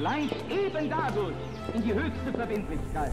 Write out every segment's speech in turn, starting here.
gleich eben dadurch in die höchste Verbindlichkeit.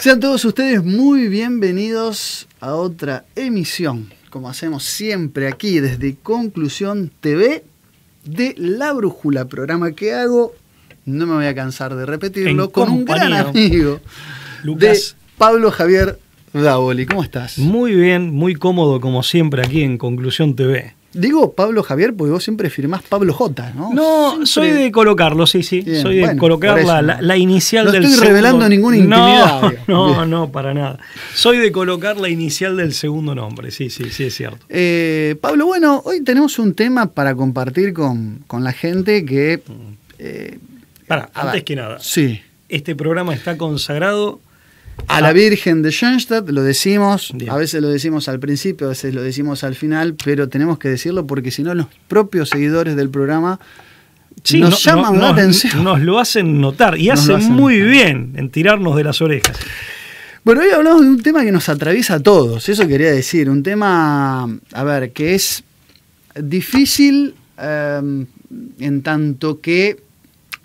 Sean todos ustedes muy bienvenidos a otra emisión, como hacemos siempre aquí desde Conclusión TV de La Brújula, programa que hago, no me voy a cansar de repetirlo, con un gran amigo de Pablo Javier Daboli. ¿Cómo estás? Muy bien, muy cómodo como siempre aquí en Conclusión TV. Digo Pablo Javier porque vos siempre firmás Pablo J, ¿no? No, soy de colocarlo, sí, sí. soy de colocar la, inicial del segundo. No estoy revelando ninguna intimidad. No, no, para nada. Soy de colocar la inicial del segundo nombre, sí, sí, sí, es cierto. Eh, Pablo, bueno, hoy tenemos un tema para compartir con, la gente que... Mm. Eh, para, antes que nada. Sí. Este programa está consagrado a la ah. Virgen de Schoenstatt lo decimos, a veces lo decimos al principio, a veces lo decimos al final, pero tenemos que decirlo porque si no los propios seguidores del programa nos llaman la atención. Nos lo hacen notar y hacen, muy bien en tirarnos de las orejas. Bueno, hoy hablamos de un tema que nos atraviesa a todos, eso quería decir, un tema, a ver, que es difícil em, en tanto que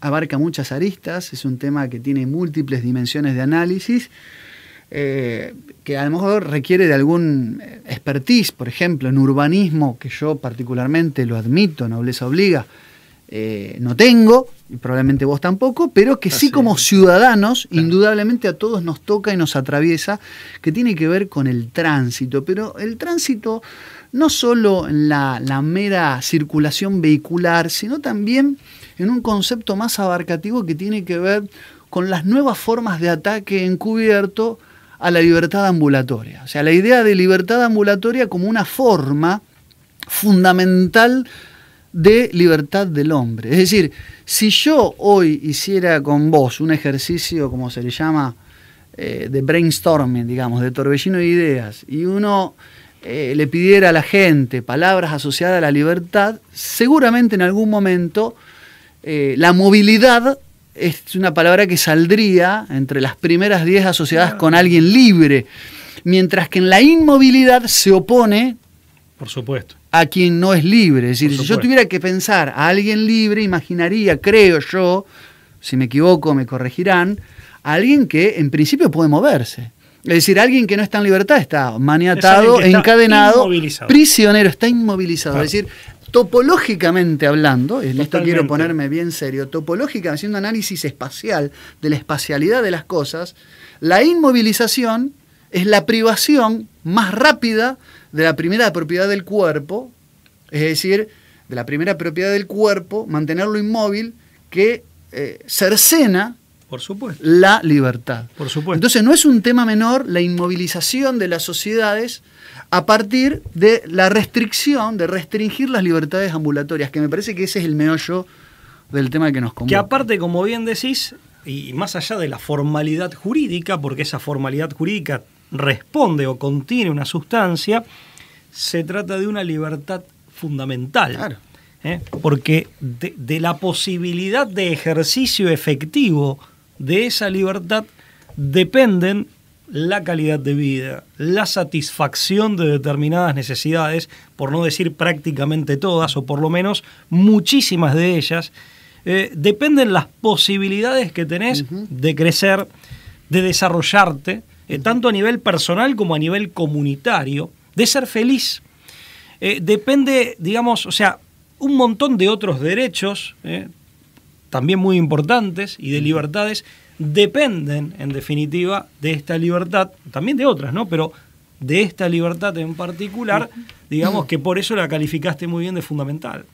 abarca muchas aristas, es un tema que tiene múltiples dimensiones de análisis, eh, que a lo mejor requiere de algún eh, expertise, por ejemplo, en urbanismo, que yo particularmente lo admito, nobleza obliga, eh, no tengo, y probablemente vos tampoco, pero que sí como ciudadanos, indudablemente a todos nos toca y nos atraviesa, que tiene que ver con el tránsito, pero el tránsito no solo en la, la mera circulación vehicular, sino también en un concepto más abarcativo que tiene que ver con las nuevas formas de ataque encubierto a la libertad ambulatoria. O sea, la idea de libertad ambulatoria como una forma fundamental de libertad del hombre. Es decir, si yo hoy hiciera con vos un ejercicio, como se le llama, eh, de brainstorming, digamos, de torbellino de ideas, y uno eh, le pidiera a la gente palabras asociadas a la libertad, seguramente en algún momento eh, la movilidad es una palabra que saldría entre las primeras 10 asociadas con alguien libre, mientras que en la inmovilidad se opone por supuesto. a quien no es libre. Es decir, si yo tuviera que pensar a alguien libre, imaginaría, creo yo, si me equivoco me corregirán, a alguien que en principio puede moverse. Es decir, alguien que no está en libertad está maniatado, encadenado, prisionero, está inmovilizado. Es decir, Topológicamente hablando, en esto quiero ponerme bien serio, topológicamente, haciendo análisis espacial de la espacialidad de las cosas, la inmovilización es la privación más rápida de la primera propiedad del cuerpo, es decir, de la primera propiedad del cuerpo, mantenerlo inmóvil, que eh, cercena por supuesto. La libertad. Por supuesto. Entonces no es un tema menor la inmovilización de las sociedades a partir de la restricción, de restringir las libertades ambulatorias, que me parece que ese es el meollo del tema que nos convoca. Que aparte, como bien decís, y más allá de la formalidad jurídica, porque esa formalidad jurídica responde o contiene una sustancia, se trata de una libertad fundamental. Claro. ¿Eh? Porque de la posibilidad de ejercicio efectivo de esa libertad dependen la calidad de vida, la satisfacción de determinadas necesidades, por no decir prácticamente todas, o por lo menos muchísimas de ellas, eh, dependen las posibilidades que tenés de crecer, de desarrollarte, eh, tanto a nivel personal como a nivel comunitario, de ser feliz. Eh, depende, digamos, o sea, un montón de otros derechos, también muy importantes y de libertades dependen, en definitiva, de esta libertad, también de otras, ¿no? Pero de esta libertad en particular, digamos que por eso la calificaste muy bien de fundamental.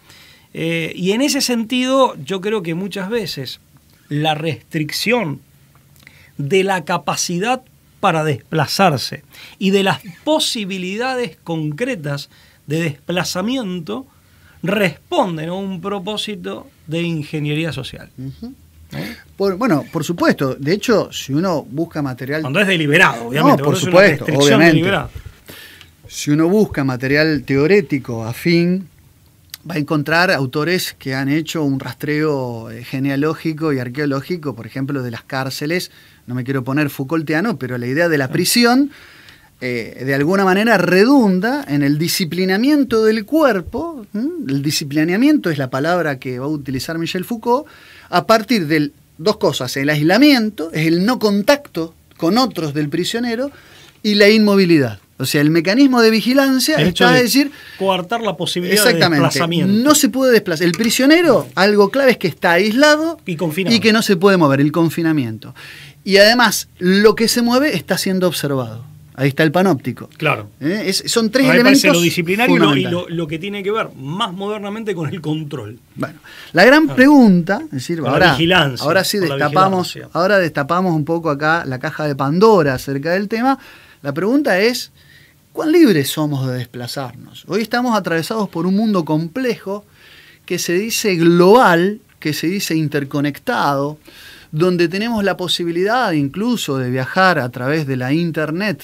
Eh, y en ese sentido, yo creo que muchas veces la restricción de la capacidad para desplazarse y de las posibilidades concretas de desplazamiento responden a un propósito de ingeniería social. ¿Eh? bueno, por supuesto. De hecho, si uno busca material. Cuando es deliberado, obviamente. por supuesto, Si uno busca material teórico afín, va a encontrar autores que han hecho un rastreo eh, genealógico y arqueológico, por ejemplo, de las cárceles. No me quiero poner Foucaultiano, pero la idea de la prisión. Eh, de alguna manera redunda en el disciplinamiento del cuerpo, el disciplinamiento es la palabra que va a utilizar Michel Foucault, a partir de dos cosas, el aislamiento, es el no contacto con otros del prisionero, y la inmovilidad. O sea, el mecanismo de vigilancia el está decir. Coartar la posibilidad de desplazamiento. No se puede desplazar. El prisionero, algo clave es que está aislado y, y que no se puede mover, el confinamiento. Y además, lo que se mueve está siendo observado. Ahí está el panóptico. Claro. ¿Eh? son tres elementos. Lo disciplinario y lo, que tiene que ver más modernamente con el control. Bueno, la gran pregunta, es decir, ahora, vigilancia, ahora sí destapamos, ahora destapamos un poco acá la caja de Pandora acerca del tema. La pregunta es: ¿cuán libres somos de desplazarnos? Hoy estamos atravesados por un mundo complejo que se dice global, que se dice interconectado donde tenemos la posibilidad incluso de viajar a través de la Internet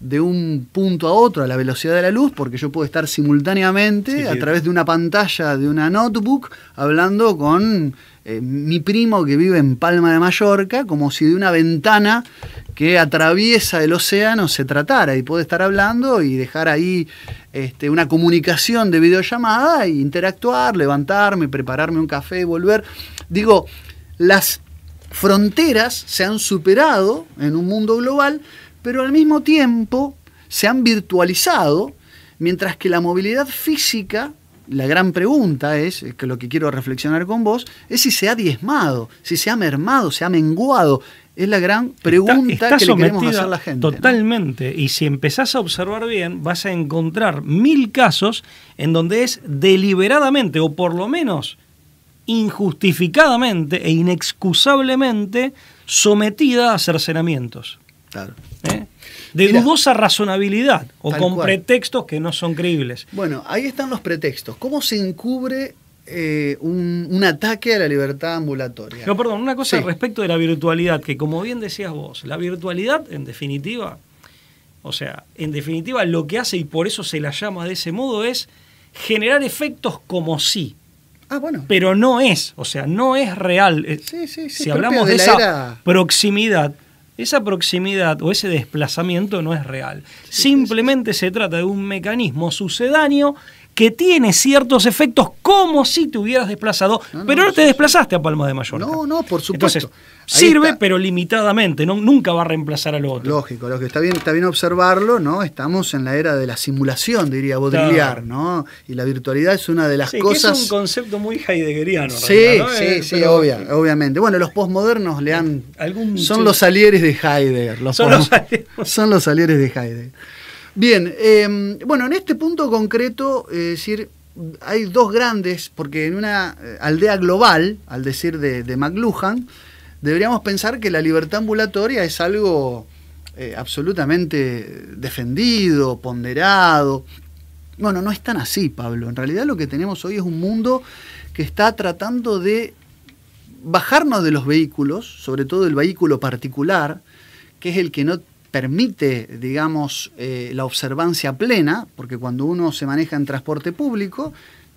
de un punto a otro a la velocidad de la luz, porque yo puedo estar simultáneamente a través de una pantalla de una notebook hablando con eh, mi primo que vive en Palma de Mallorca, como si de una ventana que atraviesa el océano se tratara y puedo estar hablando y dejar ahí este, una comunicación de videollamada e interactuar, levantarme, prepararme un café, y volver. Digo, las fronteras se han superado en un mundo global pero al mismo tiempo se han virtualizado, mientras que la movilidad física, la gran pregunta es, es que lo que quiero reflexionar con vos, es si se ha diezmado, si se ha mermado, se ha menguado. Es la gran pregunta que le queremos hacer a la gente. Totalmente. Y si empezás a observar bien, vas a encontrar mil casos en donde es deliberadamente, o por lo menos injustificadamente e inexcusablemente, sometida a cercenamientos. Claro. ¿eh? de dudosa razonabilidad o con pretextos que no son creíbles. Bueno, ahí están los pretextos. ¿Cómo se encubre eh, un, ataque a la libertad ambulatoria? No, perdón, una cosa respecto de la virtualidad, que como bien decías vos, la virtualidad en definitiva, o sea, en definitiva lo que hace y por eso se la llama de ese modo es generar efectos como si Ah, bueno. Pero no es, o sea, no es real. si hablamos de, esa proximidad, esa proximidad o ese desplazamiento no es real. Simplemente se trata de un mecanismo sucedáneo que tiene ciertos efectos como si te hubieras desplazado, pero no te desplazaste a Palma de Mallorca. No, no, por supuesto. sirve, pero limitadamente, nunca va a reemplazar al otro. Lógico, Está bien, está bien observarlo, ¿no? Estamos en la era de la simulación, diría Baudrillard, ¿no? Y la virtualidad es una de las cosas. es un concepto muy heideggeriano. Sí, ¿no? sí, eh, sí, eh, obviamente. Bueno, los postmodernos le han. son los alieres de Heidegger. son, los alieres de Heidegger. Bien, em, bueno, en este punto concreto, eh, es decir, hay dos grandes, porque en una eh, aldea global, al decir de, McLuhan, deberíamos pensar que la libertad ambulatoria es algo eh, absolutamente defendido, ponderado. Bueno, no es tan así, Pablo. En realidad lo que tenemos hoy es un mundo que está tratando de bajarnos de los vehículos, sobre todo el vehículo particular, que es el que no permite, digamos, eh, la observancia plena, porque cuando uno se maneja en transporte público,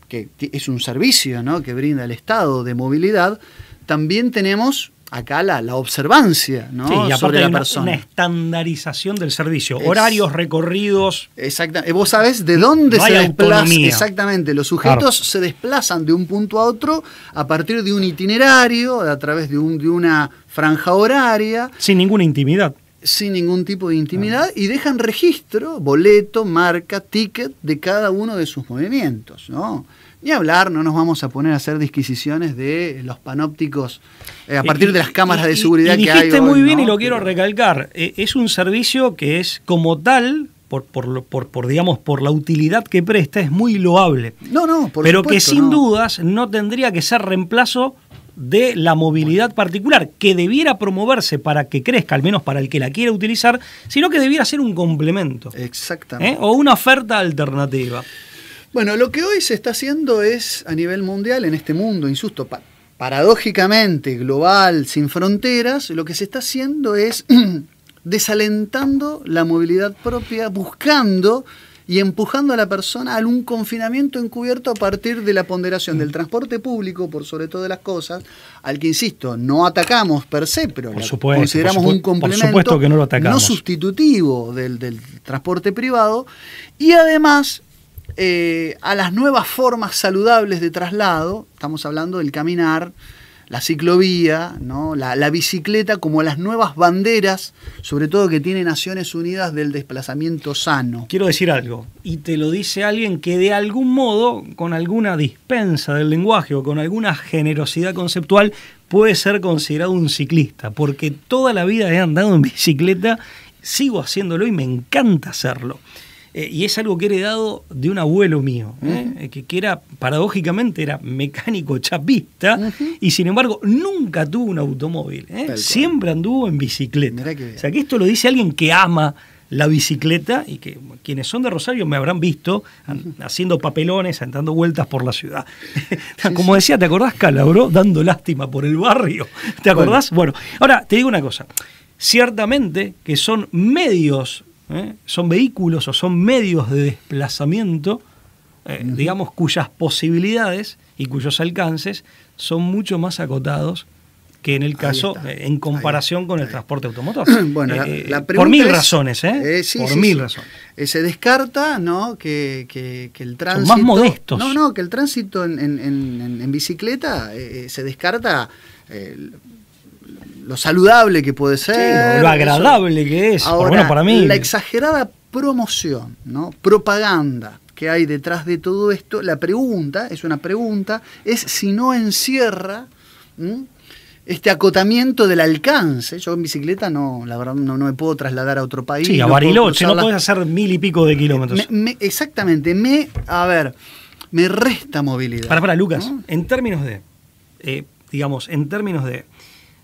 que es un servicio que brinda el Estado de movilidad, también tenemos acá la, la observancia ¿no? la persona. estandarización del servicio, horarios, recorridos. Exactamente. Eh, vos sabés de dónde se desplazan. Exactamente. Los sujetos se desplazan de un punto a otro a partir de un itinerario, a través de, un, de una franja horaria. Sin ninguna intimidad sin ningún tipo de intimidad y dejan registro, boleto, marca, ticket de cada uno de sus movimientos, ¿no? Ni hablar, no nos vamos a poner a hacer disquisiciones de los panópticos eh, a eh, partir de las cámaras de seguridad que hay. Dijiste muy bien y lo quiero recalcar. Eh, es un servicio que es como tal por, por, por, digamos, por la utilidad que presta, es muy loable. No, no, por Pero que sin dudas no tendría que ser reemplazo de la movilidad particular, que debiera promoverse para que crezca, al menos para el que la quiera utilizar, sino que debiera ser un complemento. ¿eh? Exactamente. O una oferta alternativa. Bueno, lo que hoy se está haciendo es a nivel mundial, en este mundo, insusto, paradójicamente global, sin fronteras, lo que se está haciendo es desalentando la movilidad propia, buscando y empujando a la persona a un confinamiento encubierto a partir de la ponderación del transporte público, por sobre todo las cosas, al que, insisto, no atacamos per se, pero consideramos un complemento no, sustitutivo del, del transporte privado, y además eh, a las nuevas formas saludables de traslado, estamos hablando del caminar, la ciclovía, ¿no? la, la, bicicleta como las nuevas banderas, sobre todo que tiene Naciones Unidas del desplazamiento sano. Quiero decir algo, y te lo dice alguien que de algún modo, con alguna dispensa del lenguaje o con alguna generosidad conceptual, puede ser considerado un ciclista, porque toda la vida he andado en bicicleta, sigo haciéndolo y me encanta hacerlo. Eh, y es algo que he heredado de un abuelo mío, ¿eh? Eh, que, que, era, paradójicamente, era mecánico chapista y sin embargo nunca tuvo un automóvil, siempre anduvo en bicicleta. O sea que esto lo dice alguien que ama la bicicleta y que quienes son de Rosario me habrán visto haciendo papelones, andando vueltas por la ciudad. Como decía, ¿te acordás Calabro? dando lástima por el barrio? ¿Te acordás? bueno ahora te digo una cosa. Ciertamente que son medios ¿eh? son vehículos o son medios de desplazamiento, eh, digamos, cuyas posibilidades y cuyos alcances son mucho más acotados que en el caso, eh, en comparación con el transporte automotor. por mil razones, ¿eh? por mil razones. se descarta, ¿no? Que, el tránsito. más modestos. No, no, que el tránsito en bicicleta se descarta lo saludable que puede ser. Sí, lo agradable que es, Ahora, por para mí. La exagerada promoción, ¿no? propaganda que hay detrás de todo esto, la pregunta, es una pregunta, es si no encierra este acotamiento del alcance. Yo en bicicleta no, la verdad, no, me puedo trasladar a otro país. Sí, a Bariloche, no puedes hacer mil y pico de kilómetros. exactamente, me, a ver, me resta movilidad. Para, para, Lucas, en términos de, eh, digamos, en términos de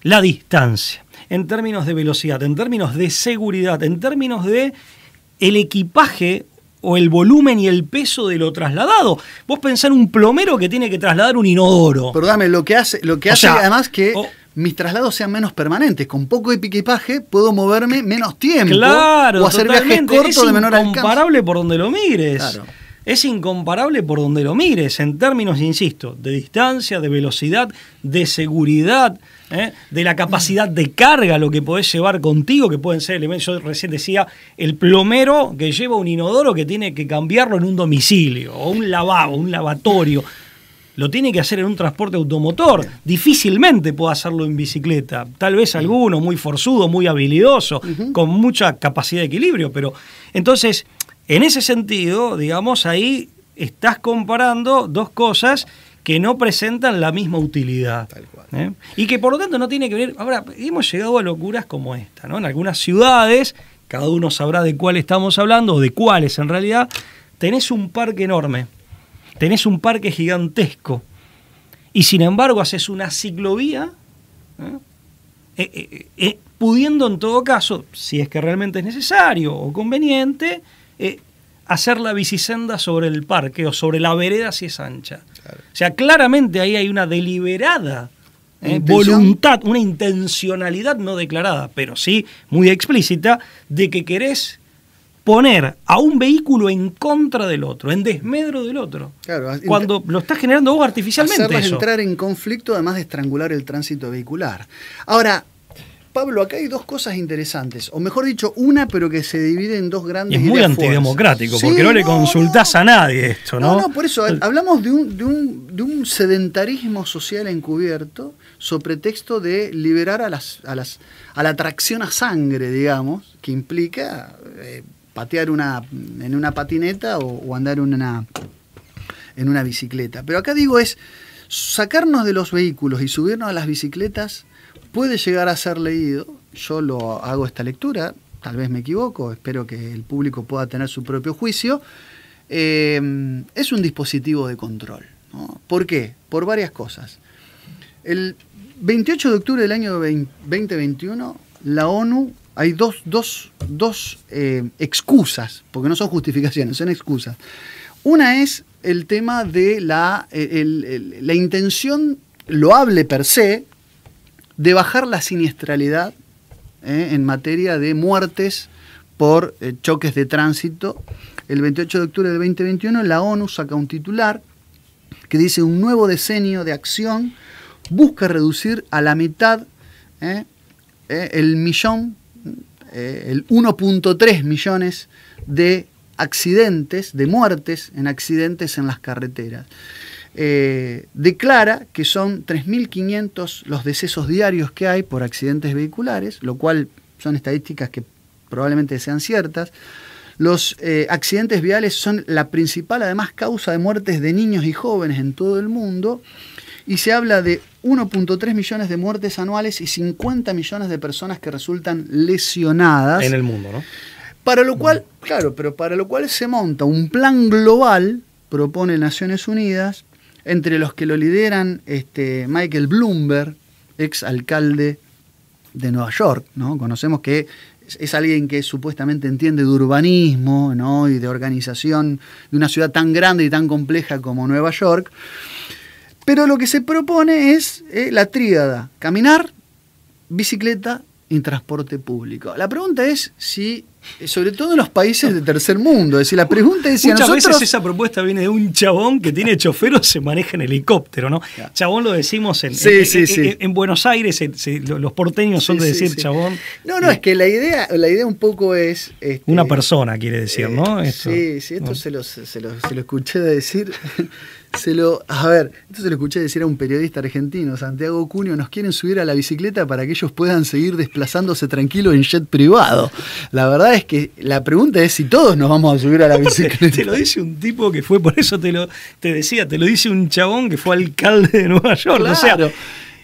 la distancia, en términos de velocidad, en términos de seguridad, en términos de el equipaje o el volumen y el peso de lo trasladado. Vos pensás en un plomero que tiene que trasladar un inodoro. Perdóname, lo que hace, lo que hace además que mis traslados sean menos permanentes. Con poco equipaje puedo moverme menos tiempo. Claro, o hacer viajes cortos es de menor alcance. incomparable por donde lo mires. Es incomparable por donde lo mires, en términos, insisto, de distancia, de velocidad, de seguridad, ¿eh? de la capacidad de carga, lo que podés llevar contigo, que pueden ser elementos, yo recién decía, el plomero que lleva un inodoro que tiene que cambiarlo en un domicilio, o un lavabo, un lavatorio. Lo tiene que hacer en un transporte automotor. Difícilmente puede hacerlo en bicicleta. Tal vez alguno muy forzudo, muy habilidoso, con mucha capacidad de equilibrio. Pero entonces, en ese sentido, digamos, ahí estás comparando dos cosas que no presentan la misma utilidad. ¿eh? Y que por lo tanto no tiene que ver. Ahora, hemos llegado a locuras como esta, ¿no? En algunas ciudades, cada uno sabrá de cuál estamos hablando, o de cuáles en realidad, tenés un parque enorme, tenés un parque gigantesco, y sin embargo haces una ciclovía. ¿eh? Eh, pudiendo en todo caso, si es que realmente es necesario o conveniente, hacer la bicisenda sobre el parque o sobre la vereda si es ancha. O sea, claramente ahí hay una deliberada eh, voluntad, una intencionalidad no declarada, pero sí muy explícita, de que querés poner a un vehículo en contra del otro, en desmedro del otro. cuando lo estás generando vos artificialmente. Hacerlas entrar en conflicto, además de estrangular el tránsito vehicular. Ahora, Pablo, acá hay dos cosas interesantes, o mejor dicho, una, pero que se divide en dos grandes. Y es muy antidemocrático, porque no, le consultás a nadie esto, ¿no? No, no, por eso hablamos de un, de un, sedentarismo social encubierto, sobre pretexto de liberar a, las, a, las, a la atracción a sangre, digamos, que implica eh, patear una, en una patineta o, andar una, en una bicicleta. Pero acá digo es sacarnos de los vehículos y subirnos a las bicicletas puede llegar a ser leído, yo lo hago esta lectura, tal vez me equivoco, espero que el público pueda tener su propio juicio, eh, es un dispositivo de control. ¿Por qué? Por varias cosas. El 28 de octubre del año 2021, la ONU, hay dos, eh, excusas, porque no son justificaciones, son excusas. Una es el tema de la, eh, la intención loable per se, de bajar la siniestralidad eh, en materia de muertes por eh, choques de tránsito. El 28 de octubre de 2021 la ONU saca un titular que dice un nuevo decenio de acción busca reducir a la mitad eh, el millón, el 1.3 millones de accidentes, de muertes en accidentes en las carreteras. Eh, declara que son 3.500 los decesos diarios que hay por accidentes vehiculares, lo cual son estadísticas que probablemente sean ciertas. Los eh, accidentes viales son la principal, además, causa de muertes de niños y jóvenes en todo el mundo. Y se habla de 1.3 millones de muertes anuales y 50 millones de personas que resultan lesionadas. En el mundo, ¿no? Para lo cual, claro, pero para lo cual se monta un plan global, propone Naciones Unidas, entre los que lo lideran este, Michael Bloomberg, ex alcalde de Nueva York. ¿no? Conocemos que es alguien que supuestamente entiende de urbanismo ¿no? y de organización de una ciudad tan grande y tan compleja como Nueva York. Pero lo que se propone es eh, la tríada, caminar, bicicleta en transporte público. La pregunta es si, eh, sobre todo en los países de tercer mundo, es decir, la pregunta es si Muchas a veces esa propuesta viene de un chabón que tiene choferos, se maneja en helicóptero, ¿no? Chabón lo decimos en, Buenos Aires, los porteños son de decir chabón. No, no, es que la idea, la idea un poco es... Este, Una persona quiere decir, ¿no? Eh, sí, sí, esto se, lo se escuché decir Se lo, a ver, entonces lo escuché decir a un periodista argentino, Santiago Cunio, nos quieren subir a la bicicleta para que ellos puedan seguir desplazándose tranquilo en jet privado. La verdad es que la pregunta es si todos nos vamos a subir a la bicicleta. Te lo dice un tipo que fue, por eso te lo te decía, te lo dice un chabón que fue alcalde de Nueva York. Claro.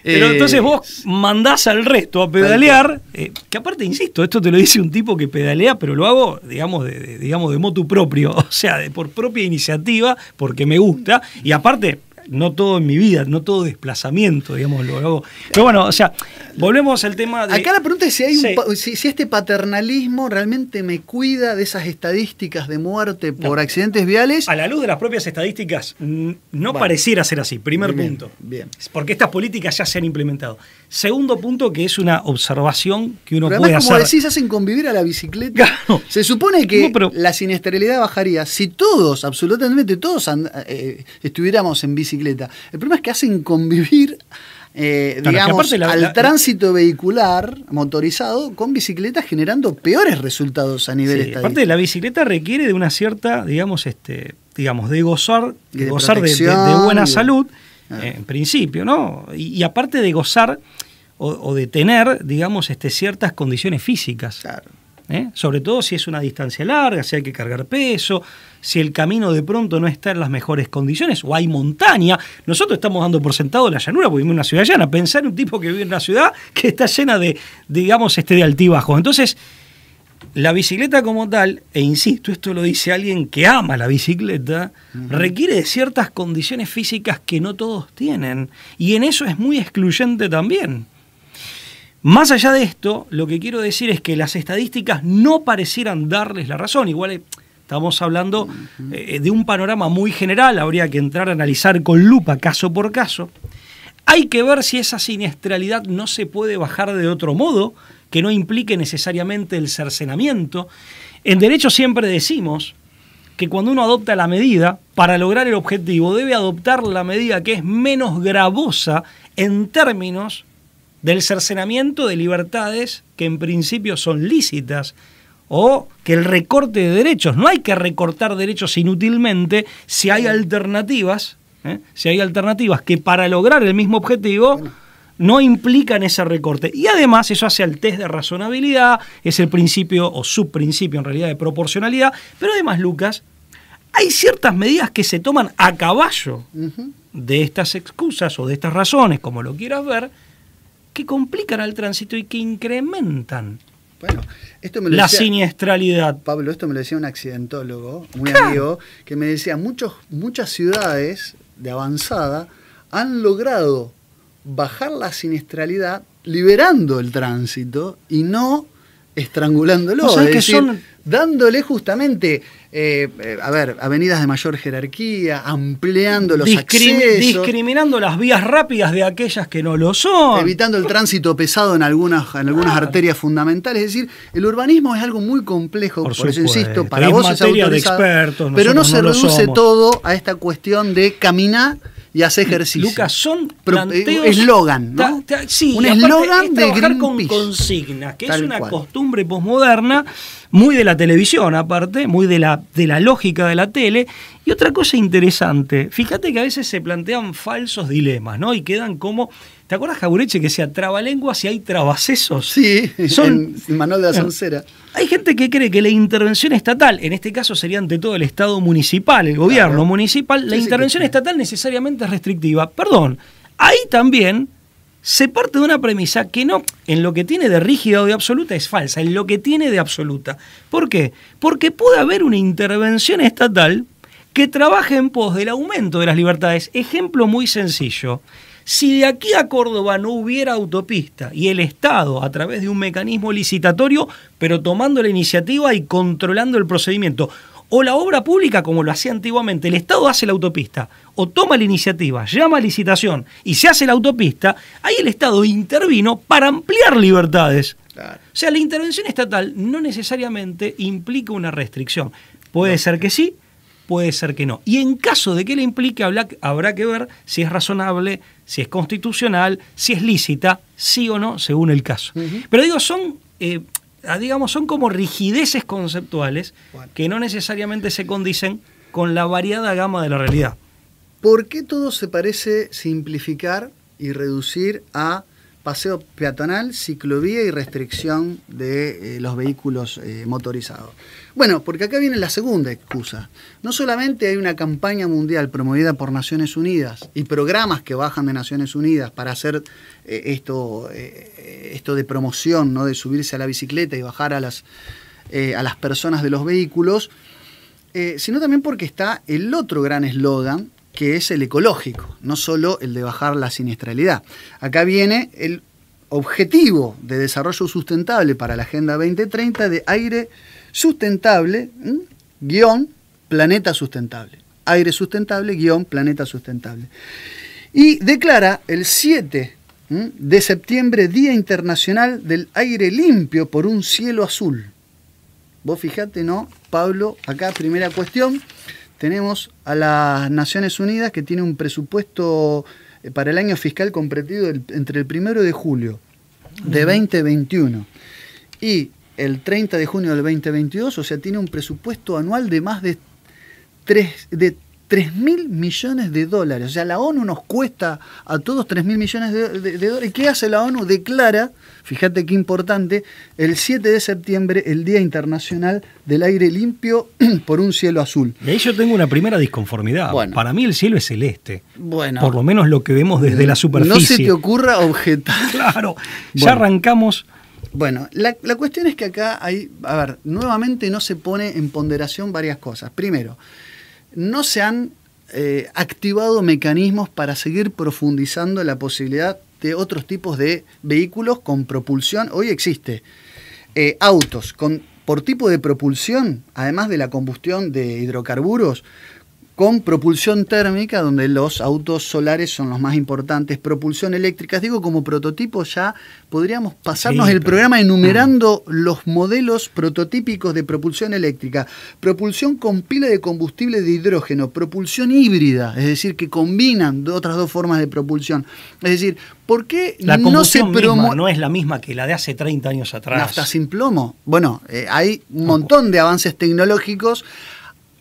Pero eh, entonces vos mandás al resto a pedalear, eh, que aparte, insisto, esto te lo dice un tipo que pedalea, pero lo hago, digamos, de, digamos, de moto propio, o sea, por propia iniciativa, porque me gusta, y aparte no todo en mi vida, no todo desplazamiento, digamos, Pero bueno, o sea, volvemos al tema de... Acá la pregunta es si, si, este paternalismo realmente me cuida de esas estadísticas de muerte por accidentes viales. A la luz de las propias estadísticas, no pareciera ser así, primer punto. Bien, Porque estas políticas ya se han implementado. Segundo punto, que es una observación que uno puede además, hacer. como decís, hacen convivir a la bicicleta. Se supone que la siniestralidad bajaría si todos, absolutamente todos, eh, estuviéramos en bicicleta el problema es que hacen convivir eh, digamos, al tránsito vehicular motorizado con bicicletas generando peores resultados a nivel sí, Aparte, la bicicleta requiere de una cierta, digamos, este, digamos, de gozar, de, gozar de, buena salud, ah. eh, en principio, ¿no? Y, aparte de gozar o, de tener, digamos, este, ciertas condiciones físicas. Claro. ¿eh? sobre todo si es una distancia larga, si hay que cargar peso, si el camino de pronto no está en las mejores condiciones o hay montaña. Nosotros estamos dando por sentado la llanura porque vivimos en una ciudad llana. Pensar en un tipo que vive en una ciudad que está llena de, digamos, este, de altibajo Entonces, la bicicleta como tal, e insisto, esto lo dice alguien que ama la bicicleta, requiere de ciertas condiciones físicas que no todos tienen. Y en eso es muy excluyente también. Más allá de esto, lo que quiero decir es que las estadísticas no parecieran darles la razón. Igual eh, estamos hablando eh, de un panorama muy general, habría que entrar a analizar con lupa caso por caso. Hay que ver si esa siniestralidad no se puede bajar de otro modo, que no implique necesariamente el cercenamiento. En derecho siempre decimos que cuando uno adopta la medida, para lograr el objetivo, debe adoptar la medida que es menos gravosa en términos del cercenamiento de libertades que en principio son lícitas o que el recorte de derechos. No hay que recortar derechos inútilmente si hay alternativas, ¿eh? si hay alternativas que para lograr el mismo objetivo no implican ese recorte. Y además eso hace al test de razonabilidad, es el principio o subprincipio en realidad de proporcionalidad, pero además, Lucas, hay ciertas medidas que se toman a caballo de estas excusas o de estas razones, como lo quieras ver, que complican al tránsito y que incrementan bueno, esto me la siniestralidad. Pablo, esto me lo decía un accidentólogo, muy amigo, que me decía, muchos, muchas ciudades de avanzada han logrado bajar la siniestralidad liberando el tránsito y no estrangulándolo, es decir, dándole justamente eh, eh, a ver, avenidas de mayor jerarquía, ampliando los accesos. Discriminando las vías rápidas de aquellas que no lo son. Evitando el tránsito pesado en algunas, en algunas arterias fundamentales. Es decir, el urbanismo es algo muy complejo, por, eso insisto, para es vos de expertos, pero no se reduce todo a esta cuestión de caminar y hace ejercicio. Lucas, son eh, eslogan, ¿no? sí, un eslogan de trabajar con consignas, que es una costumbre posmoderna, muy de la televisión aparte, muy de la, de la lógica de la tele. Y otra cosa interesante, fíjate que a veces se plantean falsos dilemas, ¿no? Y quedan como ¿Te acuerdas, Jabureche, que sea trabalenguas Si hay trabacesos? Sí, Son, en Manuel de la eh, Soncera. Hay gente que cree que la intervención estatal, en este caso sería ante todo el Estado municipal, el gobierno municipal, la intervención estatal necesariamente es restrictiva. Perdón, ahí también se parte de una premisa que no, en lo que tiene de rígida o de absoluta es falsa, en lo que tiene de absoluta. ¿Por qué? Porque puede haber una intervención estatal que trabaje en pos del aumento de las libertades. Ejemplo muy sencillo. Si de aquí a Córdoba no hubiera autopista y el Estado, a través de un mecanismo licitatorio, pero tomando la iniciativa y controlando el procedimiento, o la obra pública, como lo hacía antiguamente, el Estado hace la autopista, o toma la iniciativa, llama a licitación y se hace la autopista, ahí el Estado intervino para ampliar libertades. O sea, la intervención estatal no necesariamente implica una restricción. Puede ser que sí, puede ser que no. Y en caso de que le implique, habrá que ver si es razonable, si es constitucional, si es lícita, sí o no, según el caso. Pero digo, son... Eh, digamos, son como rigideces conceptuales que no necesariamente se condicen con la variada gama de la realidad. ¿Por qué todo se parece simplificar y reducir a paseo peatonal, ciclovía y restricción de eh, los vehículos eh, motorizados. Bueno, porque acá viene la segunda excusa. No solamente hay una campaña mundial promovida por Naciones Unidas y programas que bajan de Naciones Unidas para hacer eh, esto, esto de promoción, ¿no? de subirse a la bicicleta y bajar a las, a las personas de los vehículos, sino también porque está el otro gran eslogan que es el ecológico, no solo el de bajar la siniestralidad. Acá viene el objetivo de desarrollo sustentable para la Agenda 2030 de aire sustentable, guión, planeta sustentable. Aire sustentable, guión, planeta sustentable. Y declara el 7 de septiembre Día Internacional del Aire Limpio por un Cielo Azul. Vos fijate, ¿no? Pablo, acá primera cuestión tenemos a las Naciones Unidas que tiene un presupuesto eh, para el año fiscal comprendido entre el primero de julio de 2021 y el 30 de junio del 2022, o sea, tiene un presupuesto anual de más de, 3, de 3 mil millones de dólares. O sea, la ONU nos cuesta a todos 3 mil millones de, dólares. ¿Y dólares. ¿Qué hace la ONU? Declara, fíjate qué importante, el 7 de septiembre el Día Internacional del Aire Limpio por un Cielo Azul. De ahí yo tengo una primera disconformidad. Para mí el cielo es celeste. Bueno. Por lo menos lo que vemos desde la superficie. No se te ocurra objetar. Claro, ya arrancamos. Bueno, la, la, cuestión es que acá hay, a ver, nuevamente no se pone en ponderación varias cosas. Primero, no se han eh, activado mecanismos para seguir profundizando la posibilidad de otros tipos de vehículos con propulsión. Hoy existe eh, autos con, por tipo de propulsión, además de la combustión de hidrocarburos, con propulsión térmica, donde los autos solares son los más importantes, propulsión eléctrica. Digo, como prototipo ya podríamos pasarnos el programa mm. enumerando los modelos prototípicos de propulsión eléctrica. Propulsión con pila de combustible de hidrógeno, propulsión híbrida, es decir, que combinan otras dos formas de propulsión. Es decir, ¿por qué no se promueve... No es la misma que la de hace 30 años atrás. Hasta sin plomo. Bueno, eh, hay un montón de avances tecnológicos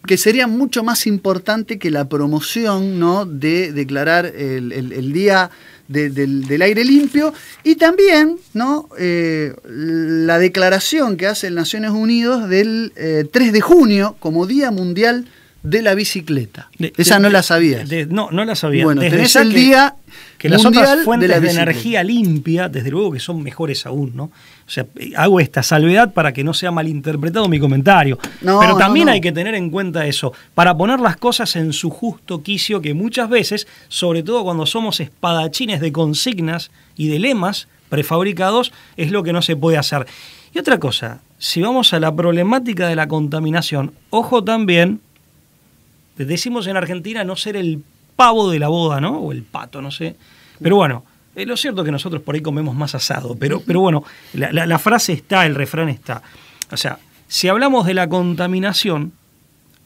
que sería mucho más importante que la promoción ¿no? de declarar el, día del, aire limpio y también ¿no? Eh, la declaración que hace Naciones Unidas del 3 eh, de junio como Día Mundial de la bicicleta. Esa no la sabía. no, no la sabía. Bueno, desde el día que las otras fuentes de, energía limpia, desde luego que son mejores aún, ¿no? O sea, eh, hago esta salvedad para que no sea malinterpretado mi comentario. Pero también hay que tener en cuenta eso, para poner las cosas en su justo quicio, que muchas veces, sobre todo cuando somos espadachines de consignas y de lemas prefabricados, es lo que no se puede hacer. Y otra cosa, si vamos a la problemática de la contaminación, ojo también decimos en Argentina no ser el pavo de la boda, ¿no? O el pato, no sé. Pero bueno, es eh, lo cierto que nosotros por ahí comemos más asado, pero, pero bueno, la, la frase está, el refrán está. O sea, si hablamos de la contaminación,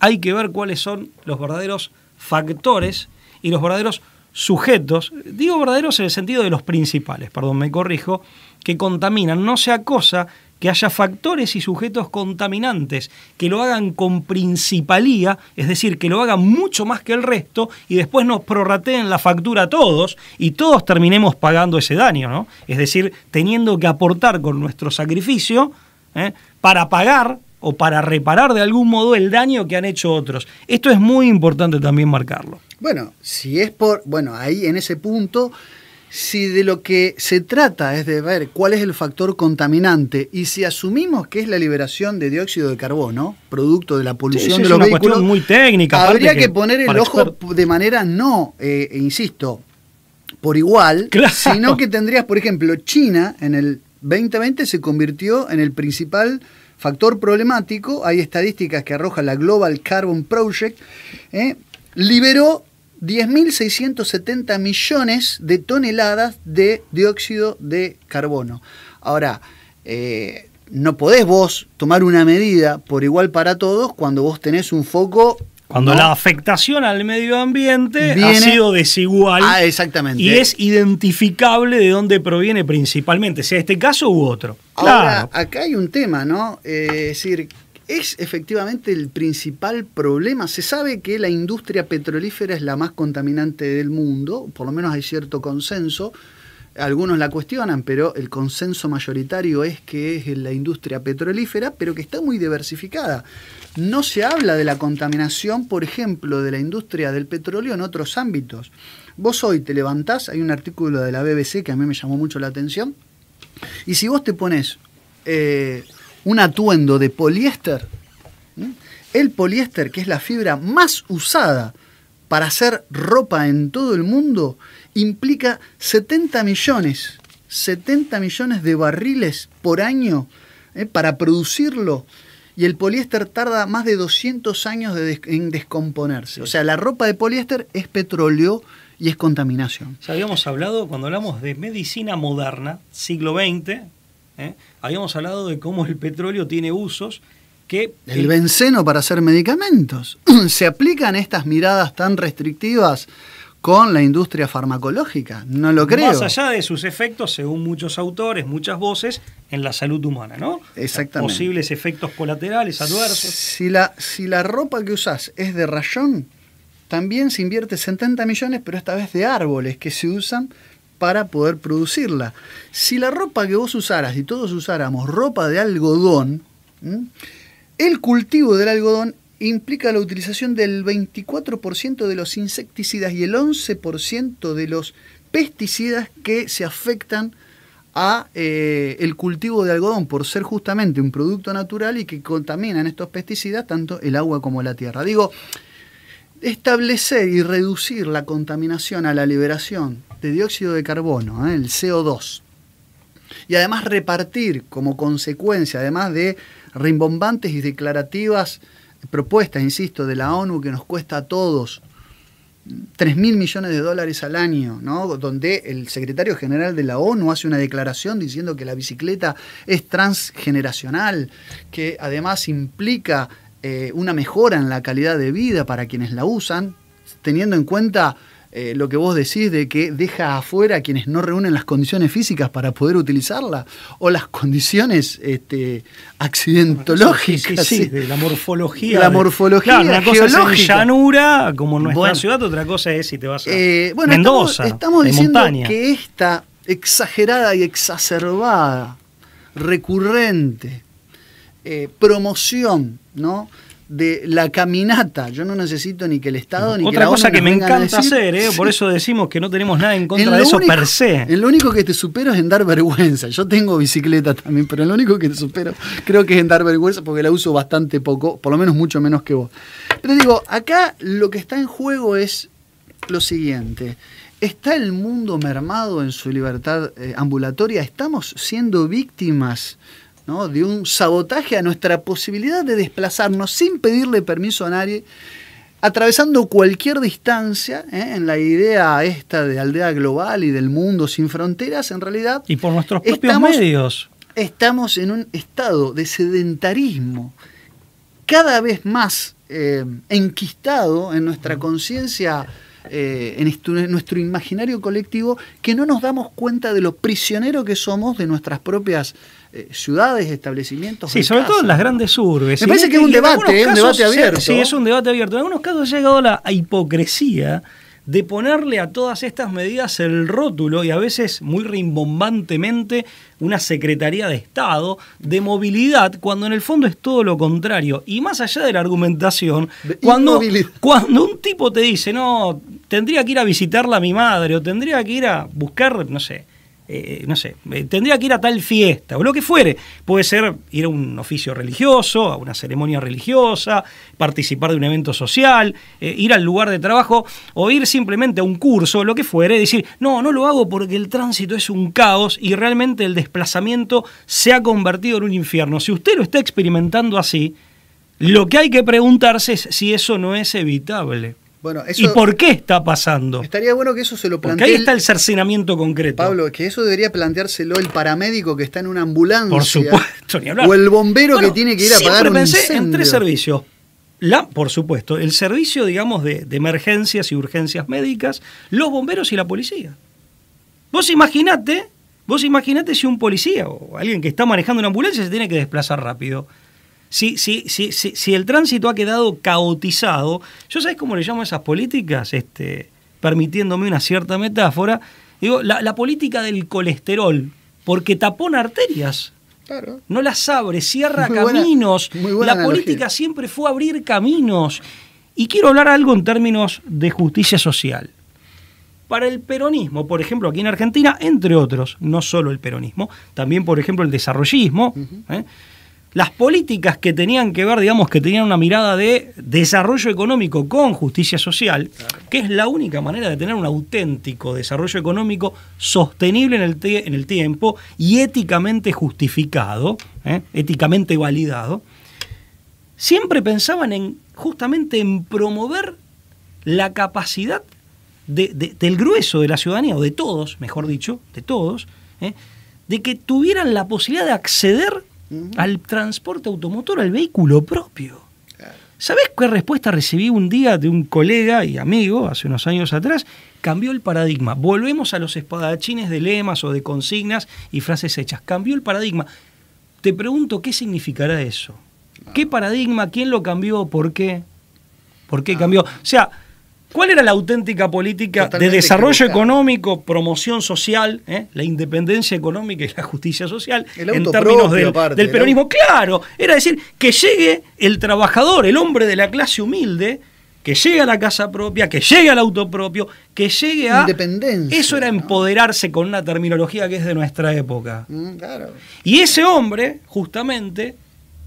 hay que ver cuáles son los verdaderos factores y los verdaderos sujetos, digo verdaderos en el sentido de los principales, perdón, me corrijo, que contaminan. No sea cosa que haya factores y sujetos contaminantes que lo hagan con principalía, es decir, que lo hagan mucho más que el resto y después nos prorrateen la factura a todos y todos terminemos pagando ese daño, ¿no? Es decir, teniendo que aportar con nuestro sacrificio ¿eh? para pagar o para reparar de algún modo el daño que han hecho otros. Esto es muy importante también marcarlo. Bueno, si es por, bueno, ahí en ese punto si de lo que se trata es de ver cuál es el factor contaminante y si asumimos que es la liberación de dióxido de carbono, producto de la polución de los vehículos, muy técnica, habría que, poner el ojo de manera no, eh, e insisto, por igual, sino que tendrías, por ejemplo, China en el 2020 se convirtió en el principal factor problemático, hay estadísticas que arroja la Global Carbon Project, eh, liberó 10.670 millones de toneladas de dióxido de carbono. Ahora, eh, no podés vos tomar una medida por igual para todos cuando vos tenés un foco cuando la afectación al medio ambiente ha sido desigual. Ah, exactamente. Y es identificable de dónde proviene principalmente, sea este caso u otro. Ahora, acá hay un tema, ¿no? Eh, es decir, es efectivamente el principal problema. Se sabe que la industria petrolífera es la más contaminante del mundo, por lo menos hay cierto consenso. Algunos la cuestionan, pero el consenso mayoritario es que es la industria petrolífera, pero que está muy diversificada. No se habla de la contaminación, por ejemplo, de la industria del petróleo en otros ámbitos. Vos hoy te levantás, hay un artículo de la BBC que a mí me llamó mucho la atención, y si vos te pones eh, un atuendo de poliéster, el poliéster que es la fibra más usada para hacer ropa en todo el mundo, implica 70 millones, 70 millones de barriles por año ¿eh? para producirlo. Y el poliéster tarda más de 200 años en descomponerse. O sea, la ropa de poliéster es petróleo y es contaminación. Ya habíamos hablado, cuando hablamos de medicina moderna, siglo XX, ¿eh? habíamos hablado de cómo el petróleo tiene usos que... El, benceno para hacer medicamentos. Se aplican estas miradas tan restrictivas con la industria farmacológica. No lo creo. Más allá de sus efectos, según muchos autores, muchas voces, en la salud humana, ¿no? Exactamente. Posibles efectos colaterales, adversos. Si la, si la ropa que usas es de rayón, también se invierte 70 millones, pero esta vez de árboles que se usan para poder producirla. Si la ropa que vos usaras y todos usáramos ropa de algodón, el cultivo del algodón implica la utilización del 24% de los insecticidas y el 11% de los pesticidas que se afectan a eh, el cultivo de algodón por ser justamente un producto natural y que contaminan estos pesticidas tanto el agua como la tierra. Digo, establecer y reducir la contaminación a la liberación de este dióxido de carbono, ¿eh? el CO2. Y además repartir como consecuencia, además de rimbombantes y declarativas propuestas, insisto, de la ONU que nos cuesta a todos 3.000 mil millones de dólares al año, donde el secretario general de la ONU hace una declaración diciendo que la bicicleta es transgeneracional, que además implica eh, una mejora en la calidad de vida para quienes la usan, teniendo en cuenta eh, lo que vos decís de que deja afuera a quienes no reúnen las condiciones físicas para poder utilizarla o las condiciones este, accidentológicas. de la morfología. La morfología. cosa es llanura, como nuestra bueno, ciudad, otra cosa es si te vas a eh, bueno, Mendoza. Estamos, diciendo que esta exagerada y exacerbada, recurrente, eh, promoción, ¿no? de la caminata. Yo no necesito ni que el Estado ni Otra que la cosa que me encanta hacer, eh, por eso decimos que no tenemos nada en contra de eso per se. lo único que te supero es en dar vergüenza. Yo tengo bicicleta también, pero lo único que te supero creo que es en dar vergüenza porque la uso bastante poco, por lo menos mucho menos que vos. Pero digo, acá lo que está en juego es lo siguiente. ¿Está el mundo mermado en su libertad eh, ambulatoria? ¿Estamos siendo víctimas de un sabotaje a nuestra posibilidad de desplazarnos sin pedirle permiso a nadie, atravesando cualquier distancia ¿eh? en la idea esta de aldea global y del mundo sin fronteras, en realidad... Y por nuestros propios medios. Estamos en un estado de sedentarismo cada vez más eh, enquistado en nuestra conciencia eh, en, nuestro imaginario colectivo que no nos damos cuenta de lo prisionero que somos de nuestras propias eh, ciudades, establecimientos. Sí, sobre todo en las grandes urbes. Me parece que es un debate, un debate abierto. Sí, es un debate abierto. En algunos casos ha llegado la hipocresía de ponerle a todas estas medidas el rótulo y a veces muy rimbombantemente una Secretaría de Estado de movilidad, cuando en el fondo es todo lo contrario. Y más allá de la argumentación, cuando, cuando un tipo te dice, no, tendría que ir a visitarla a mi madre o tendría que ir a buscar, no sé, eh, no sé, eh, tendría que ir a tal fiesta o lo que fuere. Puede ser ir a un oficio religioso, a una ceremonia religiosa, participar de un evento social, eh, ir al lugar de trabajo o ir simplemente a un curso, lo que fuere, decir, no, no lo hago porque el tránsito es un caos y realmente el desplazamiento se ha convertido en un infierno. Si usted lo está experimentando así, lo que hay que preguntarse es si eso no es evitable. ¿Y por qué está pasando? Estaría bueno que eso se lo plantee. ahí está el cercenamiento concreto. Pablo, que eso debería planteárselo el paramédico que está en una ambulancia. Por supuesto, ni hablar. O el bombero que tiene que ir a pagar un pensé en tres servicios. La, por supuesto, el servicio, digamos, de, emergencias y urgencias médicas, los bomberos y la policía. Vos imaginate, vos imaginate si un policía o alguien que está manejando una ambulancia se tiene que desplazar rápido si, si, el tránsito ha quedado caotizado, ¿yo sabes cómo le llamo a esas políticas? Este, permitiéndome una cierta metáfora, digo, la, política del colesterol, porque tapón arterias. No las abre, cierra caminos. la política siempre fue abrir caminos. Y quiero hablar algo en términos de justicia social. Para el peronismo, por ejemplo, aquí en Argentina, entre otros, no solo el peronismo, también, por ejemplo, el desarrollismo, las políticas que tenían que ver, digamos, que tenían una mirada de desarrollo económico con justicia social, que es la única manera de tener un auténtico desarrollo económico sostenible en el, en el tiempo y éticamente justificado, ¿eh? éticamente validado, siempre pensaban en justamente en promover la capacidad de, del grueso de la ciudadanía, o de todos, mejor dicho, de todos, ¿eh? de que tuvieran la posibilidad de acceder al transporte automotor, al vehículo propio. sabes ¿Sabés qué respuesta recibí un día de un colega y amigo hace unos años atrás? Cambió el paradigma. Volvemos a los espadachines de lemas o de consignas y frases hechas. Cambió el paradigma. Te pregunto, ¿qué significará eso? ¿Qué ah. paradigma? ¿Quién lo cambió? ¿Por qué? ¿Por qué ah. cambió? O sea, ¿Cuál era la auténtica política de desarrollo económico, promoción social, eh? la independencia económica y la justicia social en términos del, peronismo? Claro, era decir, que llegue el trabajador, el hombre de la clase humilde, que llegue a la casa propia, que llegue al auto propio, que llegue a... Independencia. Eso era empoderarse con una terminología que es de nuestra época. Mm, y ese hombre, justamente,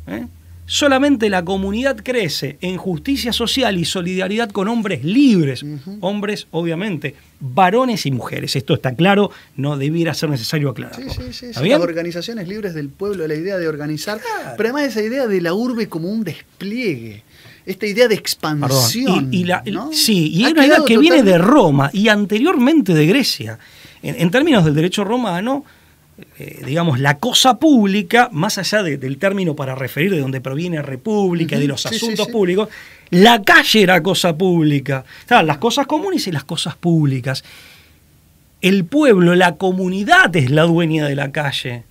eh, solamente la comunidad crece en justicia social y solidaridad con hombres libres, hombres obviamente, varones y mujeres. Esto está claro, no debiera ser necesario aclararlo. Sí, sí, sí, organizaciones libres del pueblo, la idea de organizar, pero además esa idea de la urbe como un despliegue esta idea de expansión. Y, Sí, y es una idea que viene de Roma y anteriormente de Grecia. en, términos del derecho romano, eh, digamos, la cosa pública, más allá del término para referir de donde proviene república, y de los asuntos públicos, la calle era cosa pública. Estaban las cosas comunes y las cosas públicas. El pueblo, la comunidad es la dueña de la calle.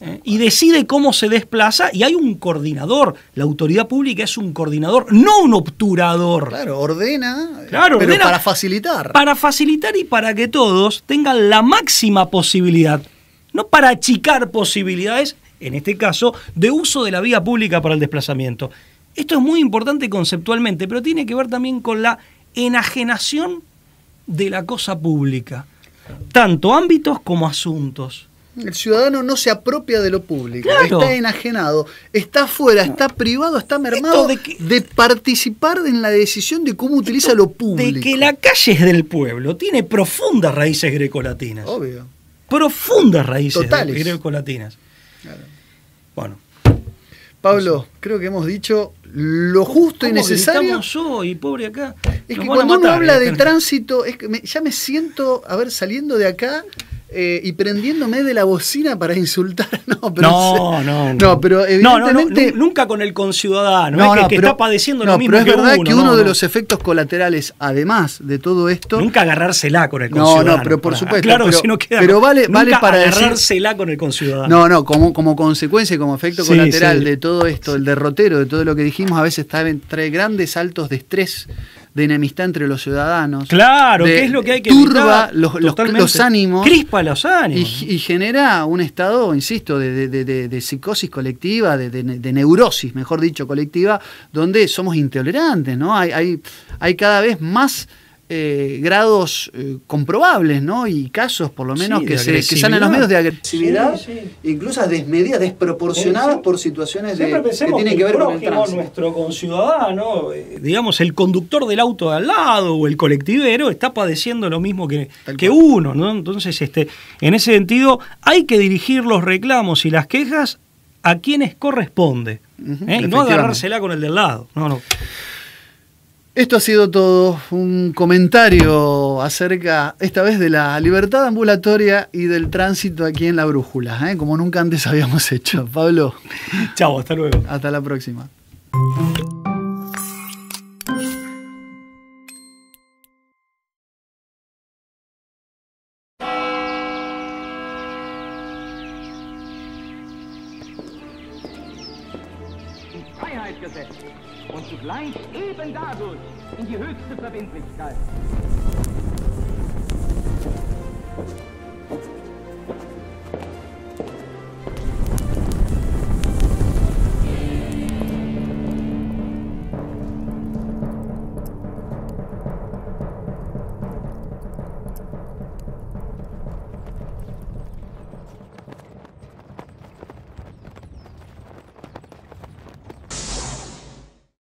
Eh, y decide cómo se desplaza y hay un coordinador. La autoridad pública es un coordinador, no un obturador. Claro, ordena, pero para facilitar. Para facilitar y para que todos tengan la máxima posibilidad, no para achicar posibilidades, en este caso, de uso de la vía pública para el desplazamiento. Esto es muy importante conceptualmente, pero tiene que ver también con la enajenación de la cosa pública, tanto ámbitos como asuntos. El ciudadano no se apropia de lo público, está enajenado, está fuera, está privado, está mermado de, participar en la decisión de cómo utiliza lo público. De que la calle es del pueblo, tiene profundas raíces grecolatinas. Obvio. Profundas raíces Totales. grecolatinas. Bueno. Pablo, creo que hemos dicho lo justo y necesario. hoy, pobre acá. Es que cuando uno habla de tránsito, es que ya me siento, a ver, saliendo de acá, eh, y prendiéndome de la bocina para insultar. No, pero, no, no, no. pero evidentemente. nunca con el conciudadano, es ¿eh? que, está padeciendo lo mismo. Pero es verdad que uno de los efectos colaterales, además de todo esto. Nunca agarrársela con el conciudadano. No, no, pero por supuesto. Claro, pero, vale, vale para. Agarrársela con el conciudadano. No, no, como, como consecuencia como efecto colateral de todo esto, el derrotero, de todo lo que dijimos, a veces trae grandes saltos de estrés de enemistad entre los ciudadanos. Claro, es lo que hay que Turba los, ánimos. Crispa los ánimos. Y, genera un estado, insisto, de, psicosis colectiva, de, neurosis, mejor dicho, colectiva, donde somos intolerantes, ¿no? Hay, hay, hay cada vez más eh, grados eh, comprobables, ¿no? Y casos, por lo menos, que, se, que los medios de agresividad, incluso desmedidas, desproporcionadas por situaciones de, que tienen que, ver con nuestro conciudadano, eh, digamos, el conductor del auto de al lado o el colectivero está padeciendo lo mismo que, uno, ¿no? Entonces, este, en ese sentido, hay que dirigir los reclamos y las quejas a quienes corresponde, y no agarrársela con el del lado. no. Esto ha sido todo un comentario acerca, esta vez, de la libertad ambulatoria y del tránsito aquí en La Brújula, ¿eh? como nunca antes habíamos hecho. Pablo. Chao, hasta luego. Hasta la próxima.